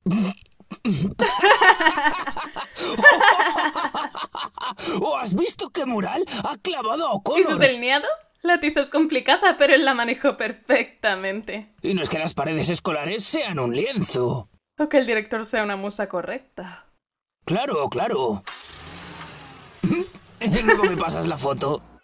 ¿O has visto qué mural ha clavado a ¿Y su delineado? La tiza es complicada, pero él la manejó perfectamente. Y no es que las paredes escolares sean un lienzo. O que el director sea una musa correcta. Claro, claro. Luego me pasas la foto.